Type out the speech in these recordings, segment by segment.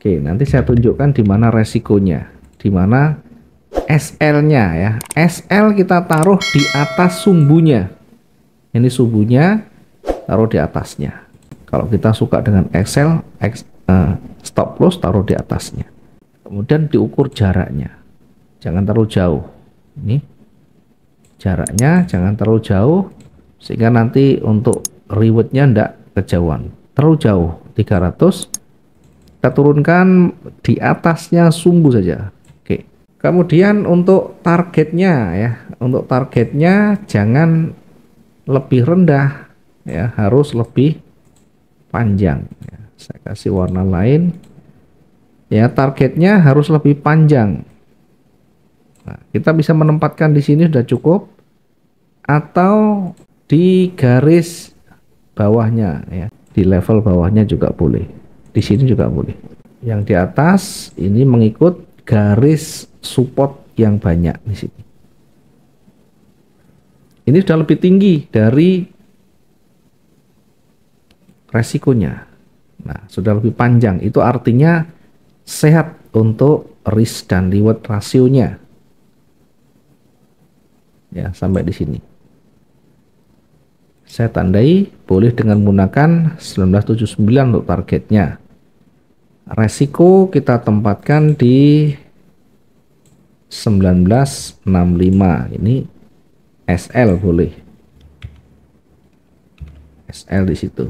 Oke, nanti saya tunjukkan di mana resikonya, di mana SL-nya ya. SL kita taruh di atas sumbunya. Ini sumbunya taruh di atasnya. Kalau kita suka dengan XL, X, eh, stop loss taruh di atasnya. Kemudian diukur jaraknya. Jangan terlalu jauh. Ini jaraknya jangan terlalu jauh sehingga nanti untuk rewardnya tidak kejauhan. Terlalu jauh 300 kita turunkan di atasnya sumbu saja oke kemudian untuk targetnya ya untuk targetnya jangan lebih rendah ya harus lebih panjang ya, saya kasih warna lain ya targetnya harus lebih panjang nah, kita bisa menempatkan di sini sudah cukup atau di garis bawahnya ya di level bawahnya juga boleh di sini juga boleh yang di atas ini mengikut garis support yang banyak di sini ini sudah lebih tinggi dari resikonya nah sudah lebih panjang itu artinya sehat untuk risk dan reward rasionya ya sampai di sini saya tandai boleh dengan menggunakan 1979 untuk targetnya resiko kita tempatkan di 1965 ini SL boleh SL di situ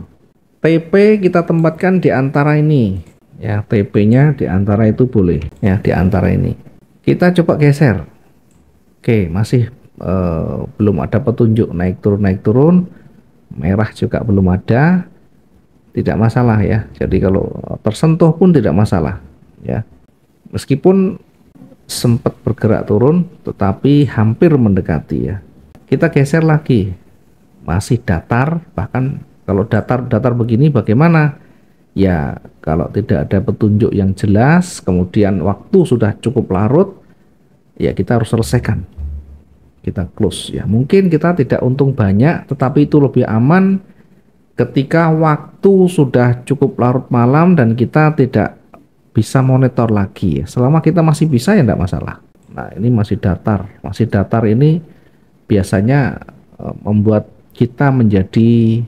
TP kita tempatkan di antara ini ya TP nya di antara itu boleh ya di antara ini kita coba geser Oke masih uh, belum ada petunjuk naik turun naik turun merah juga belum ada tidak masalah ya. Jadi kalau tersentuh pun tidak masalah ya. Meskipun sempat bergerak turun tetapi hampir mendekati ya. Kita geser lagi. Masih datar bahkan kalau datar datar begini bagaimana? Ya, kalau tidak ada petunjuk yang jelas, kemudian waktu sudah cukup larut, ya kita harus selesaikan. Kita close ya. Mungkin kita tidak untung banyak, tetapi itu lebih aman ketika waktu sudah cukup larut malam dan kita tidak bisa monitor lagi Selama kita masih bisa ya tidak masalah. Nah ini masih datar. Masih datar ini biasanya e, membuat kita menjadi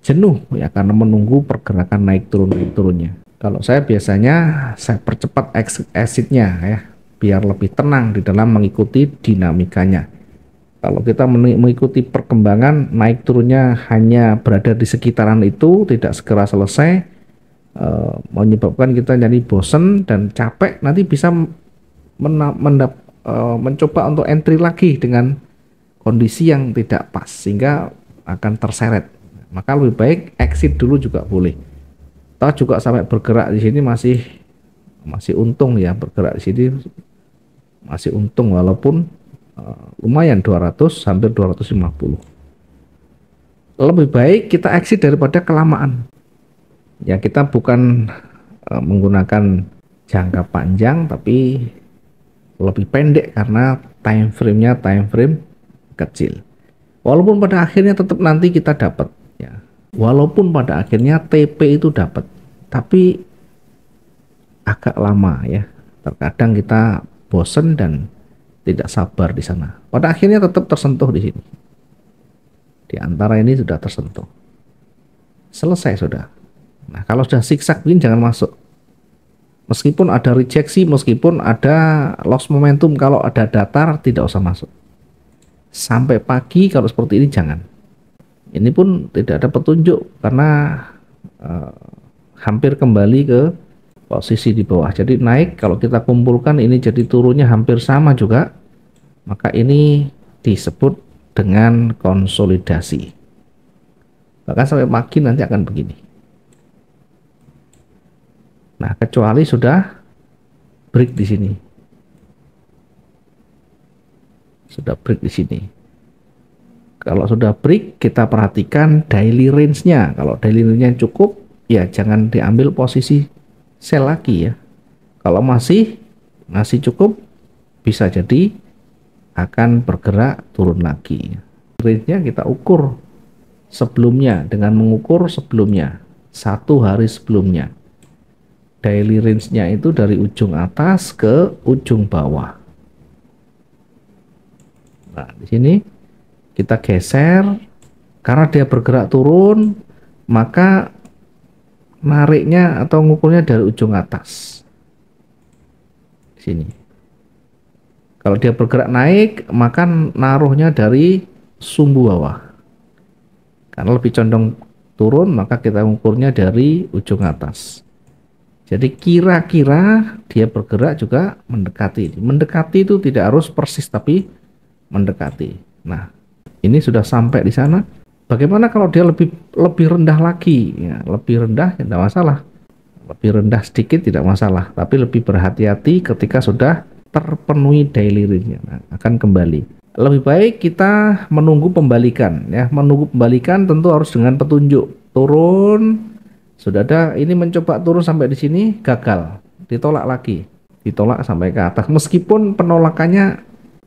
jenuh ya karena menunggu pergerakan naik turun naik turunnya. Kalau saya biasanya saya percepat exit exitnya ya biar lebih tenang di dalam mengikuti dinamikanya. Kalau kita mengikuti perkembangan naik turunnya hanya berada di sekitaran itu, tidak segera selesai, e, menyebabkan kita jadi bosen dan capek. Nanti bisa mena- mendap, e, mencoba untuk entry lagi dengan kondisi yang tidak pas, sehingga akan terseret. Maka lebih baik exit dulu juga boleh. Kita juga sampai bergerak di sini masih masih untung ya bergerak di sini masih untung walaupun Eh, lumayan 200 hampir 250 lebih baik kita exit daripada kelamaan ya kita bukan eh, menggunakan jangka panjang tapi lebih pendek karena time frame-nya time frame kecil walaupun pada akhirnya tetap nanti kita dapat ya walaupun pada akhirnya TP itu dapat tapi agak lama ya terkadang kita bosen dan tidak sabar di sana. Pada akhirnya tetap tersentuh di sini. Di antara ini sudah tersentuh. Selesai sudah. Nah, kalau sudah siksak begini jangan masuk. Meskipun ada rejeksi, meskipun ada loss momentum, kalau ada datar tidak usah masuk. Sampai pagi kalau seperti ini jangan. Ini pun tidak ada petunjuk karena uh, hampir kembali ke posisi di bawah. Jadi naik kalau kita kumpulkan ini jadi turunnya hampir sama juga. Maka ini disebut dengan konsolidasi. Bahkan sampai makin nanti akan begini. Nah, kecuali sudah break di sini. Sudah break di sini. Kalau sudah break, kita perhatikan daily range-nya. Kalau daily range-nya cukup, ya jangan diambil posisi sel lagi ya. Kalau masih masih cukup bisa jadi akan bergerak turun lagi. Range nya kita ukur sebelumnya dengan mengukur sebelumnya satu hari sebelumnya. Daily range-nya itu dari ujung atas ke ujung bawah. Nah, di sini kita geser karena dia bergerak turun, maka nariknya atau ngukulnya dari ujung atas sini kalau dia bergerak naik maka naruhnya dari sumbu bawah karena lebih condong turun maka kita ngukurnya dari ujung atas jadi kira-kira dia bergerak juga mendekati mendekati itu tidak harus persis tapi mendekati nah ini sudah sampai di sana Bagaimana kalau dia lebih lebih rendah lagi? Ya, lebih rendah ya tidak masalah. Lebih rendah sedikit tidak masalah, tapi lebih berhati-hati ketika sudah terpenuhi daily range nah, akan kembali. Lebih baik kita menunggu pembalikan ya, menunggu pembalikan tentu harus dengan petunjuk. Turun sudah ada ini mencoba turun sampai di sini gagal, ditolak lagi, ditolak sampai ke atas. Meskipun penolakannya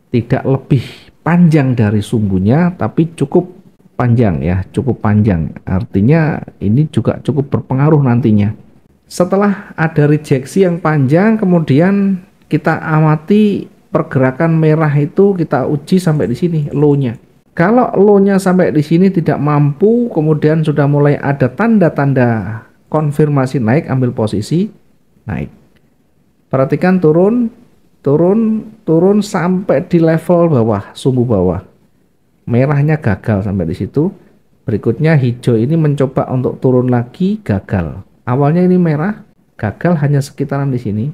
tidak lebih panjang dari sumbunya tapi cukup panjang ya, cukup panjang. Artinya ini juga cukup berpengaruh nantinya. Setelah ada rejeksi yang panjang, kemudian kita amati pergerakan merah itu kita uji sampai di sini low-nya. Kalau low-nya sampai di sini tidak mampu, kemudian sudah mulai ada tanda-tanda konfirmasi naik, ambil posisi naik. Perhatikan turun, turun, turun sampai di level bawah, sumbu bawah merahnya gagal sampai di situ berikutnya hijau ini mencoba untuk turun lagi gagal awalnya ini merah gagal hanya sekitaran di sini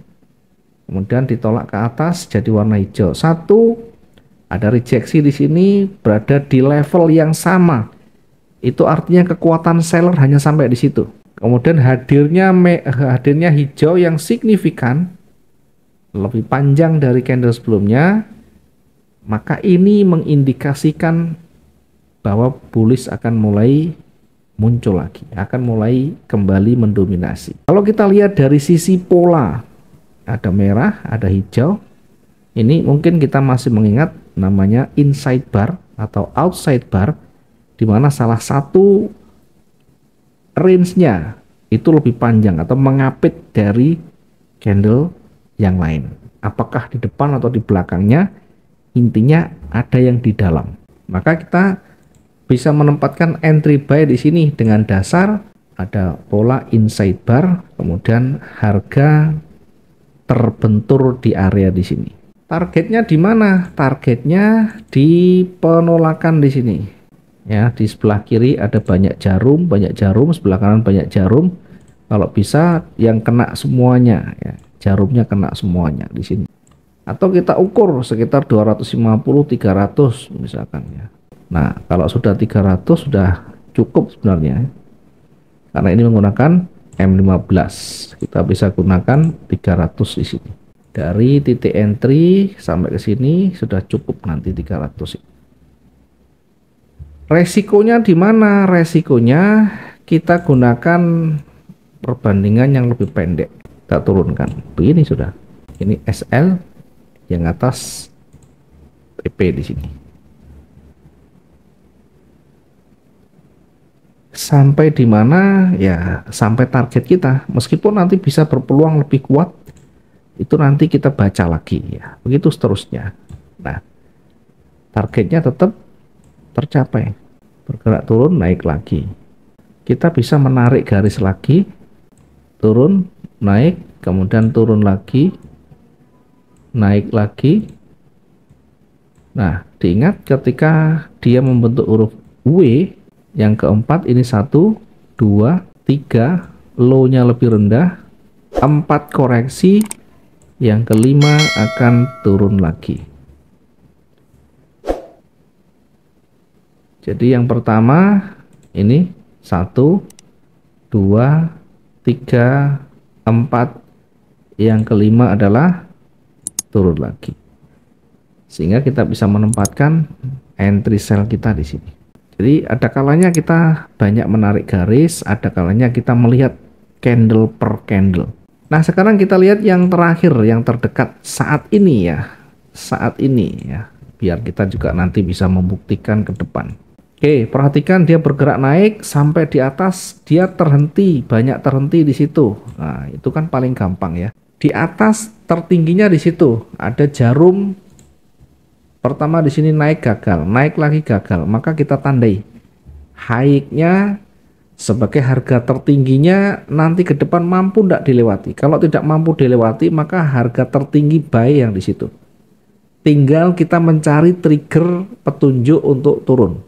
kemudian ditolak ke atas jadi warna hijau satu ada rejeksi di sini berada di level yang sama itu artinya kekuatan seller hanya sampai di situ kemudian hadirnya me, hadirnya hijau yang signifikan lebih panjang dari candle sebelumnya maka ini mengindikasikan bahwa bullish akan mulai muncul lagi, akan mulai kembali mendominasi. Kalau kita lihat dari sisi pola, ada merah, ada hijau. Ini mungkin kita masih mengingat namanya inside bar atau outside bar, di mana salah satu range-nya itu lebih panjang atau mengapit dari candle yang lain. Apakah di depan atau di belakangnya? Intinya ada yang di dalam. Maka kita bisa menempatkan entry buy di sini dengan dasar ada pola inside bar, kemudian harga terbentur di area di sini. Targetnya di mana? Targetnya di penolakan di sini. Ya, di sebelah kiri ada banyak jarum, banyak jarum, sebelah kanan banyak jarum. Kalau bisa yang kena semuanya ya. Jarumnya kena semuanya di sini atau kita ukur sekitar 250 300 misalkan ya. Nah, kalau sudah 300 sudah cukup sebenarnya. Karena ini menggunakan M15. Kita bisa gunakan 300 di sini. Dari titik entry sampai ke sini sudah cukup nanti 300. Resikonya di mana? Resikonya kita gunakan perbandingan yang lebih pendek. Kita turunkan. Begini sudah. Ini SL yang atas TP di sini. Sampai di mana ya sampai target kita, meskipun nanti bisa berpeluang lebih kuat, itu nanti kita baca lagi ya. Begitu seterusnya. Nah, targetnya tetap tercapai. Bergerak turun naik lagi. Kita bisa menarik garis lagi, turun, naik, kemudian turun lagi, naik lagi. Nah, diingat ketika dia membentuk huruf W yang keempat ini satu, dua, tiga, low-nya lebih rendah, empat koreksi, yang kelima akan turun lagi. Jadi yang pertama ini satu, dua, tiga, empat, yang kelima adalah turun lagi sehingga kita bisa menempatkan entry cell kita di sini jadi ada kalanya kita banyak menarik garis ada kalanya kita melihat candle per candle nah sekarang kita lihat yang terakhir yang terdekat saat ini ya saat ini ya biar kita juga nanti bisa membuktikan ke depan Oke, perhatikan dia bergerak naik sampai di atas, dia terhenti, banyak terhenti di situ. Nah, itu kan paling gampang ya. Di atas tertingginya di situ. Ada jarum pertama di sini naik gagal, naik lagi gagal, maka kita tandai high sebagai harga tertingginya nanti ke depan mampu tidak dilewati. Kalau tidak mampu dilewati, maka harga tertinggi buy yang di situ. Tinggal kita mencari trigger petunjuk untuk turun.